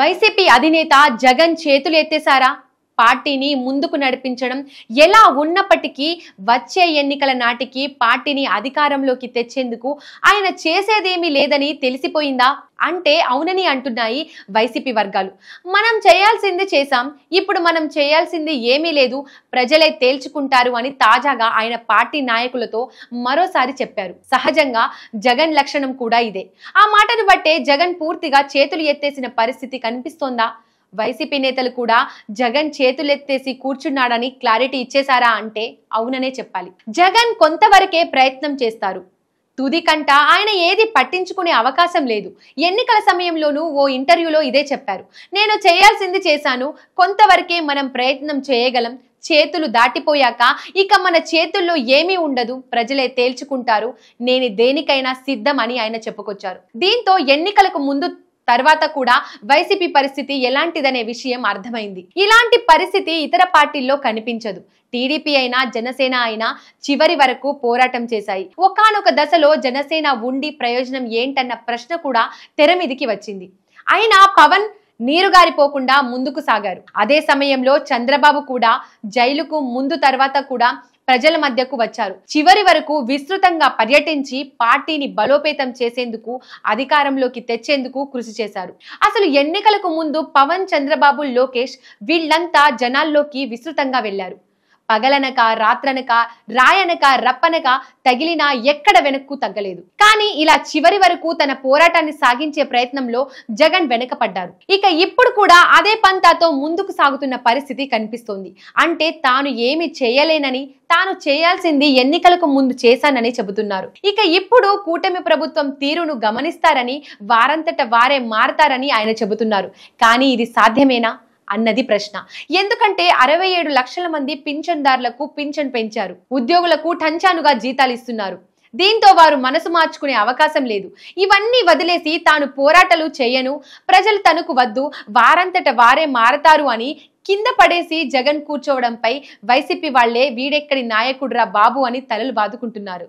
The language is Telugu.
వైసీపీ అధినేత జగన్ చేతులు ఎత్తేశారా పార్టీని ముందుకు నడిపించడం ఎలా ఉన్నప్పటికీ వచ్చే ఎన్నికల నాటికి పార్టీని అధికారంలోకి తెచ్చేందుకు ఆయన చేసేదేమీ లేదని తెలిసిపోయిందా అంటే అవునని అంటున్నాయి వైసీపీ వర్గాలు మనం చేయాల్సింది చేశాం ఇప్పుడు మనం చేయాల్సింది ఏమీ లేదు ప్రజలే తేల్చుకుంటారు అని తాజాగా ఆయన పార్టీ నాయకులతో మరోసారి చెప్పారు సహజంగా జగన్ లక్షణం కూడా ఇదే ఆ మాటను బట్టే జగన్ పూర్తిగా చేతులు ఎత్తేసిన పరిస్థితి కనిపిస్తోందా వైసీపీ నేతలు కూడా జగన్ చేతులెత్తేసి కూర్చున్నాడని క్లారిటీ ఇచ్చేశారా అంటే అవుననే చెప్పాలి జగన్ కొంతవరకే ప్రయత్నం చేస్తారు తుది కంట ఆయన ఏది పట్టించుకునే అవకాశం లేదు ఎన్నికల సమయంలోనూ ఓ ఇంటర్వ్యూలో ఇదే చెప్పారు నేను చేయాల్సింది చేశాను కొంతవరకే మనం ప్రయత్నం చేయగలం చేతులు దాటిపోయాక ఇక మన చేతుల్లో ఏమీ ఉండదు ప్రజలే తేల్చుకుంటారు నేను దేనికైనా సిద్ధం అని ఆయన చెప్పుకొచ్చారు దీంతో ఎన్నికలకు ముందు తర్వాత కూడా వైసీపీ పరిస్థితి ఎలాంటిదనే విషయం అర్థమైంది ఇలాంటి పరిస్థితి ఇతర పార్టీల్లో కనిపించదు టీడీపీ అయినా జనసేన అయినా చివరి వరకు పోరాటం చేశాయి ఒకనొక దశలో జనసేన ఉండి ప్రయోజనం ఏంటన్న ప్రశ్న కూడా తెర వచ్చింది అయినా పవన్ నీరుగారిపోకుండా ముందుకు సాగారు అదే సమయంలో చంద్రబాబు కూడా జైలుకు ముందు తర్వాత కూడా ప్రజల మధ్యకు వచ్చారు చివరి వరకు విస్తృతంగా పర్యటించి పార్టీని బలోపేతం చేసేందుకు అధికారంలోకి తెచ్చేందుకు కృషి చేశారు అసలు ఎన్నికలకు ముందు పవన్ చంద్రబాబు లోకేష్ వీళ్లంతా జనాల్లోకి విస్తృతంగా వెళ్లారు పగలనక రాత్రనక రాయనక రప్పనక తగిలినా ఎక్కడ వెనక్కు తగ్గలేదు కానీ ఇలా చివరి వరకు తన పోరాటాన్ని సాగించే ప్రయత్నంలో జగన్ వెనకపడ్డారు ఇక ఇప్పుడు కూడా అదే పంతాతో ముందుకు సాగుతున్న పరిస్థితి కనిపిస్తోంది అంటే తాను ఏమి చేయలేనని తాను చేయాల్సింది ఎన్నికలకు ముందు చేశానని చెబుతున్నారు ఇక ఇప్పుడు కూటమి ప్రభుత్వం తీరును గమనిస్తారని వారంతట వారే మారతారని ఆయన చెబుతున్నారు కానీ ఇది సాధ్యమేనా అన్నది ప్రశ్న ఎందుకంటే అరవై ఏడు లక్షల మంది పింఛన్దారులకు పింఛన్ పెంచారు ఉద్యోగులకు టంచానుగా జీతాలు ఇస్తున్నారు దీంతో వారు మనసు మార్చుకునే అవకాశం లేదు ఇవన్నీ వదిలేసి తాను పోరాటాలు చేయను ప్రజలు తనకు వద్దు వారంతట వారే మారతారు అని కింద పడేసి జగన్ కూర్చోవడంపై వైసీపీ వాళ్లే వీడెక్కడి నాయకుడురా బాబు అని తలలు బాదుకుంటున్నారు